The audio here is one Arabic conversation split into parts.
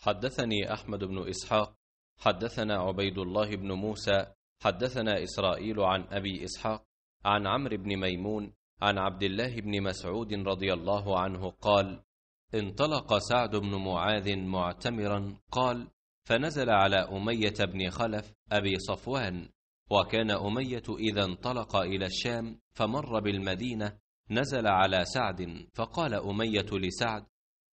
حدثني أحمد بن إسحاق حدثنا عبيد الله بن موسى حدثنا إسرائيل عن أبي إسحاق عن عمرو بن ميمون عن عبد الله بن مسعود رضي الله عنه قال انطلق سعد بن معاذ معتمرا قال فنزل على أمية بن خلف أبي صفوان وكان أمية إذا انطلق إلى الشام فمر بالمدينة نزل على سعد فقال أمية لسعد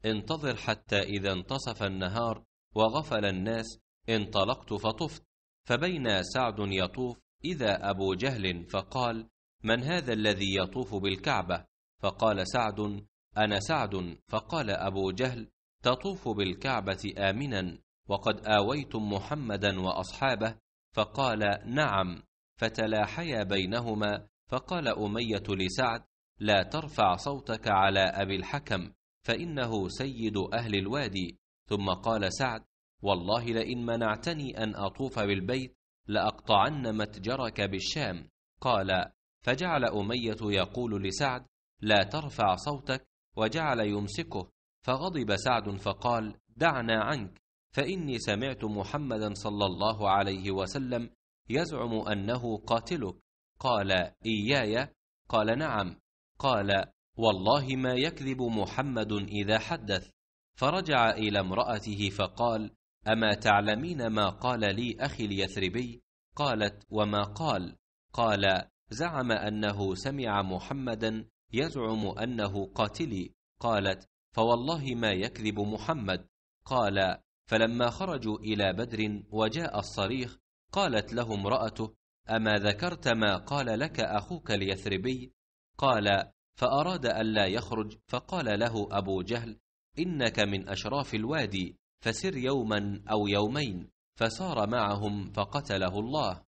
انتظر حتى إذا انتصف النهار وغفل الناس انطلقت فطفت فبينا سعد يطوف إذا أبو جهل فقال من هذا الذي يطوف بالكعبة فقال سعد أنا سعد فقال أبو جهل تطوف بالكعبة آمنا وقد آويتم محمدا وأصحابه فقال نعم فتلاحيا بينهما فقال أمية لسعد لا ترفع صوتك على أبي الحكم فإنه سيد أهل الوادي ثم قال سعد والله لئن منعتني أن أطوف بالبيت لأقطعن متجرك بالشام قال فجعل أمية يقول لسعد لا ترفع صوتك وجعل يمسكه فغضب سعد فقال دعنا عنك فإني سمعت محمدا صلى الله عليه وسلم يزعم أنه قاتلك قال إياي قال نعم قال والله ما يكذب محمد إذا حدث فرجع إلى امرأته فقال أما تعلمين ما قال لي أخي اليثربي قالت وما قال قال زعم أنه سمع محمدا يزعم أنه قاتلي قالت فوالله ما يكذب محمد قال فلما خرجوا إلى بدر وجاء الصريخ قالت له امرأته أما ذكرت ما قال لك أخوك اليثربي قال فأراد ألا يخرج فقال له أبو جهل إنك من أشراف الوادي فسر يوما أو يومين فسار معهم فقتله الله